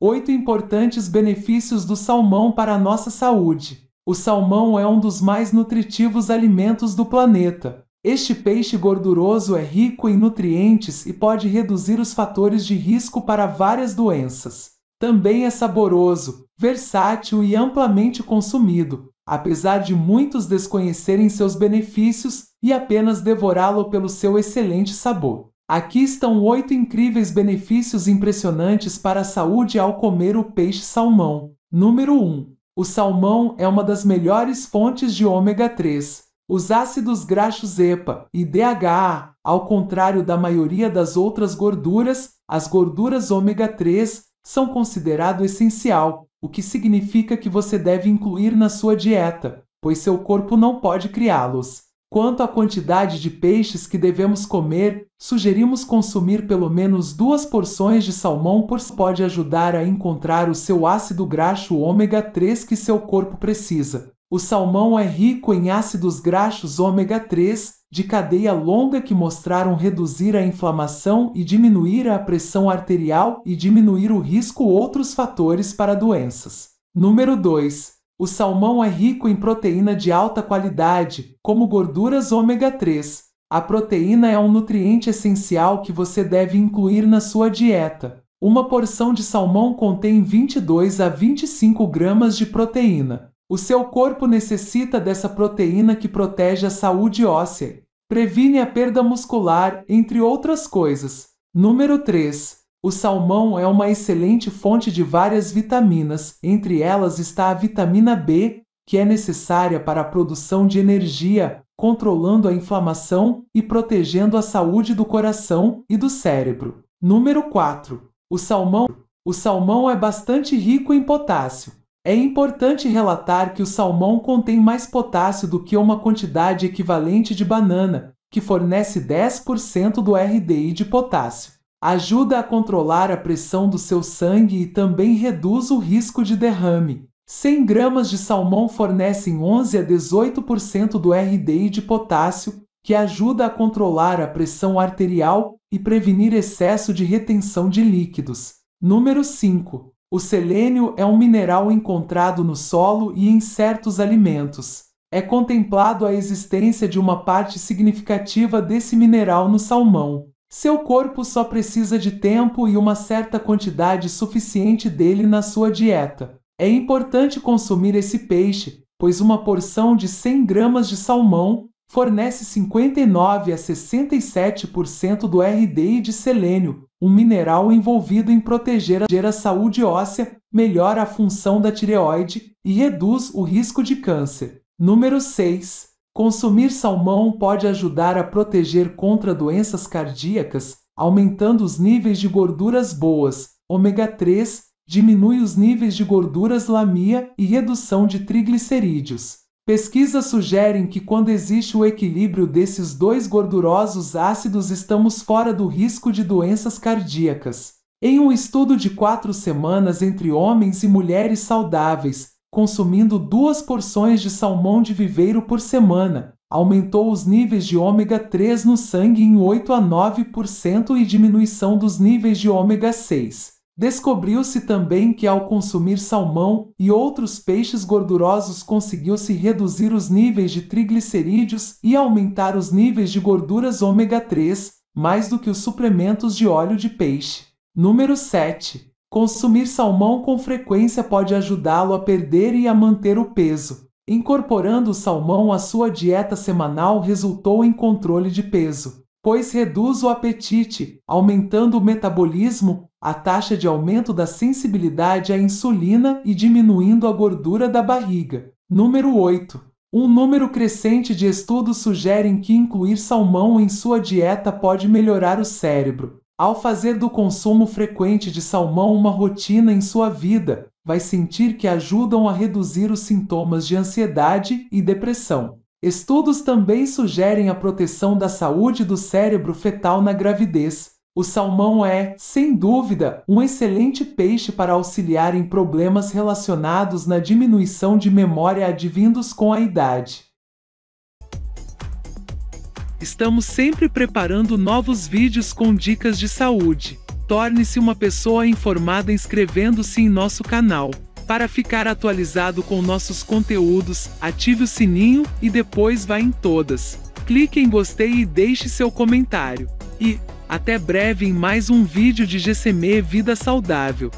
Oito importantes benefícios do salmão para a nossa saúde. O salmão é um dos mais nutritivos alimentos do planeta. Este peixe gorduroso é rico em nutrientes e pode reduzir os fatores de risco para várias doenças. Também é saboroso, versátil e amplamente consumido, apesar de muitos desconhecerem seus benefícios e apenas devorá-lo pelo seu excelente sabor. Aqui estão oito incríveis benefícios impressionantes para a saúde ao comer o peixe salmão. Número 1. O salmão é uma das melhores fontes de ômega 3. Os ácidos graxos EPA e DHA, ao contrário da maioria das outras gorduras, as gorduras ômega 3 são considerado essencial, o que significa que você deve incluir na sua dieta, pois seu corpo não pode criá-los. Quanto à quantidade de peixes que devemos comer, sugerimos consumir pelo menos duas porções de salmão por pode ajudar a encontrar o seu ácido graxo ômega 3 que seu corpo precisa. O salmão é rico em ácidos graxos ômega 3, de cadeia longa que mostraram reduzir a inflamação e diminuir a pressão arterial e diminuir o risco outros fatores para doenças. Número 2. O salmão é rico em proteína de alta qualidade, como gorduras ômega 3. A proteína é um nutriente essencial que você deve incluir na sua dieta. Uma porção de salmão contém 22 a 25 gramas de proteína. O seu corpo necessita dessa proteína que protege a saúde óssea, previne a perda muscular, entre outras coisas. Número 3. O salmão é uma excelente fonte de várias vitaminas, entre elas está a vitamina B, que é necessária para a produção de energia, controlando a inflamação e protegendo a saúde do coração e do cérebro. Número 4. O salmão. O salmão é bastante rico em potássio. É importante relatar que o salmão contém mais potássio do que uma quantidade equivalente de banana, que fornece 10% do RDI de potássio. Ajuda a controlar a pressão do seu sangue e também reduz o risco de derrame. 100 gramas de salmão fornecem 11 a 18% do RDI de potássio, que ajuda a controlar a pressão arterial e prevenir excesso de retenção de líquidos. Número 5. O selênio é um mineral encontrado no solo e em certos alimentos. É contemplado a existência de uma parte significativa desse mineral no salmão. Seu corpo só precisa de tempo e uma certa quantidade suficiente dele na sua dieta. É importante consumir esse peixe, pois uma porção de 100 gramas de salmão fornece 59 a 67% do RD de selênio, um mineral envolvido em proteger a saúde óssea, melhora a função da tireoide e reduz o risco de câncer. Número 6. Consumir salmão pode ajudar a proteger contra doenças cardíacas, aumentando os níveis de gorduras boas, ômega 3, diminui os níveis de gorduras lamia e redução de triglicerídeos. Pesquisas sugerem que quando existe o equilíbrio desses dois gordurosos ácidos, estamos fora do risco de doenças cardíacas. Em um estudo de quatro semanas entre homens e mulheres saudáveis, consumindo duas porções de salmão de viveiro por semana, aumentou os níveis de ômega 3 no sangue em 8 a 9% e diminuição dos níveis de ômega 6. Descobriu-se também que ao consumir salmão e outros peixes gordurosos conseguiu-se reduzir os níveis de triglicerídeos e aumentar os níveis de gorduras ômega 3, mais do que os suplementos de óleo de peixe. Número 7. Consumir salmão com frequência pode ajudá-lo a perder e a manter o peso. Incorporando o salmão à sua dieta semanal resultou em controle de peso, pois reduz o apetite, aumentando o metabolismo, a taxa de aumento da sensibilidade à insulina e diminuindo a gordura da barriga. Número 8. Um número crescente de estudos sugerem que incluir salmão em sua dieta pode melhorar o cérebro, ao fazer do consumo frequente de salmão uma rotina em sua vida, vai sentir que ajudam a reduzir os sintomas de ansiedade e depressão. Estudos também sugerem a proteção da saúde do cérebro fetal na gravidez. O salmão é, sem dúvida, um excelente peixe para auxiliar em problemas relacionados na diminuição de memória advindos com a idade. Estamos sempre preparando novos vídeos com dicas de saúde. Torne-se uma pessoa informada inscrevendo-se em nosso canal. Para ficar atualizado com nossos conteúdos, ative o sininho e depois vá em todas. Clique em gostei e deixe seu comentário. E, até breve em mais um vídeo de GCME Vida Saudável.